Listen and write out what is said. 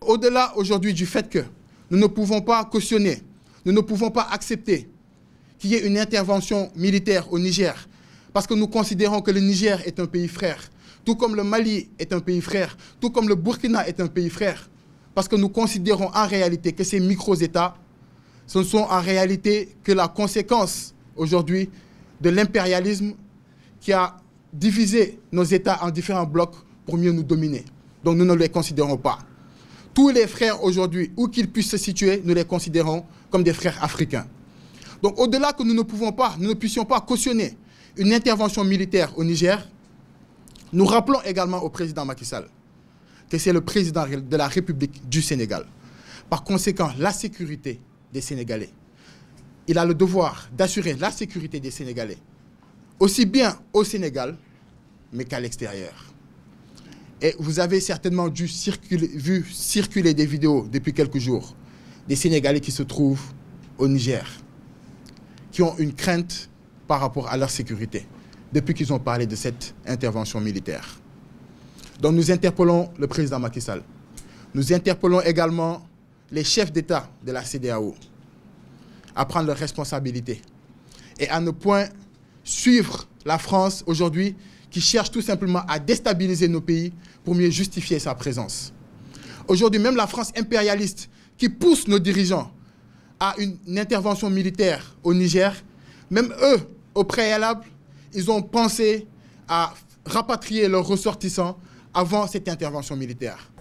Au-delà aujourd'hui du fait que nous ne pouvons pas cautionner, nous ne pouvons pas accepter qu'il y ait une intervention militaire au Niger, parce que nous considérons que le Niger est un pays frère, tout comme le Mali est un pays frère, tout comme le Burkina est un pays frère, parce que nous considérons en réalité que ces micro-États, ce ne sont en réalité que la conséquence aujourd'hui de l'impérialisme qui a diviser nos États en différents blocs pour mieux nous dominer. Donc nous ne les considérons pas. Tous les frères aujourd'hui, où qu'ils puissent se situer, nous les considérons comme des frères africains. Donc au-delà que nous ne pouvons pas, nous ne puissions pas cautionner une intervention militaire au Niger, nous rappelons également au président Macky Sall que c'est le président de la République du Sénégal. Par conséquent, la sécurité des Sénégalais. Il a le devoir d'assurer la sécurité des Sénégalais, aussi bien au Sénégal mais qu'à l'extérieur. Et vous avez certainement dû vu circuler des vidéos depuis quelques jours des Sénégalais qui se trouvent au Niger, qui ont une crainte par rapport à leur sécurité depuis qu'ils ont parlé de cette intervention militaire. Donc nous interpellons le président Macky Sall. Nous interpellons également les chefs d'État de la CDAO à prendre leurs responsabilités et à ne point suivre la France aujourd'hui qui cherche tout simplement à déstabiliser nos pays pour mieux justifier sa présence. Aujourd'hui, même la France impérialiste qui pousse nos dirigeants à une intervention militaire au Niger, même eux, au préalable, ils ont pensé à rapatrier leurs ressortissants avant cette intervention militaire.